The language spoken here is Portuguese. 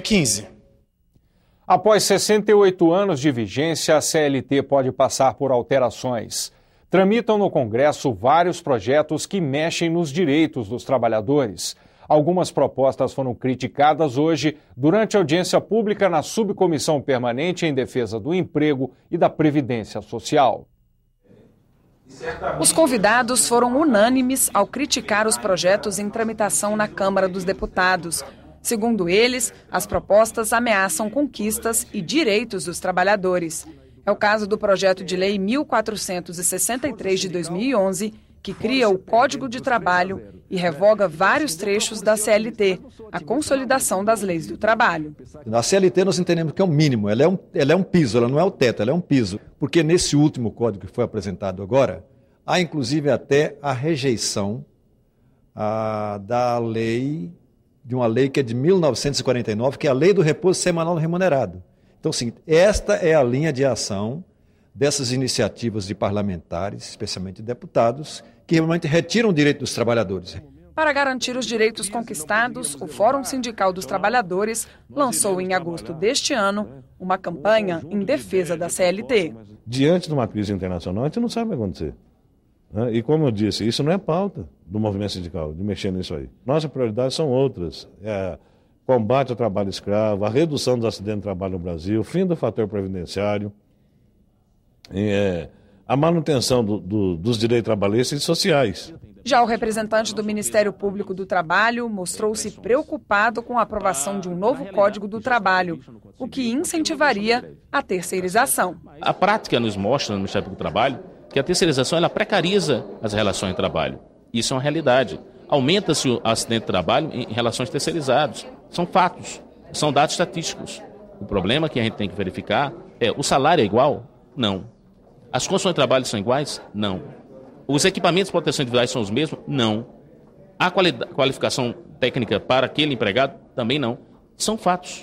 2015. Após 68 anos de vigência, a CLT pode passar por alterações. Tramitam no Congresso vários projetos que mexem nos direitos dos trabalhadores. Algumas propostas foram criticadas hoje durante audiência pública na Subcomissão Permanente em Defesa do Emprego e da Previdência Social. Os convidados foram unânimes ao criticar os projetos em tramitação na Câmara dos Deputados. Segundo eles, as propostas ameaçam conquistas e direitos dos trabalhadores. É o caso do projeto de lei 1463 de 2011, que cria o Código de Trabalho e revoga vários trechos da CLT, a consolidação das leis do trabalho. A CLT nós entendemos que é um mínimo, ela é um, ela é um piso, ela não é o teto, ela é um piso. Porque nesse último código que foi apresentado agora, há inclusive até a rejeição a, ah, da lei de uma lei que é de 1949, que é a Lei do Repouso Semanal Remunerado. Então, sim, esta é a linha de ação dessas iniciativas de parlamentares, especialmente de deputados, que realmente retiram o direito dos trabalhadores. Para garantir os direitos conquistados, o Fórum Sindical dos Trabalhadores lançou em agosto deste ano uma campanha em defesa da CLT. Diante de uma crise internacional, a gente não sabe o que vai acontecer. Né? E como eu disse, isso não é pauta do movimento sindical, de mexer nisso aí. Nossa prioridade são outras. É combate ao trabalho escravo, a redução dos acidentes de trabalho no Brasil, fim do fator previdenciário, é, a manutenção do, do, dos direitos trabalhistas e sociais. Já o representante do Ministério Público do Trabalho mostrou-se preocupado com a aprovação de um novo Código do Trabalho, o que incentivaria a terceirização. A prática nos mostra no Ministério Público do Trabalho que a terceirização ela precariza as relações de trabalho. Isso é uma realidade. Aumenta-se o acidente de trabalho em relações terceirizadas, São fatos, são dados estatísticos. O problema que a gente tem que verificar é: o salário é igual? Não. As condições de trabalho são iguais? Não. Os equipamentos de proteção individual são os mesmos? Não. A qualificação técnica para aquele empregado? Também não. São fatos.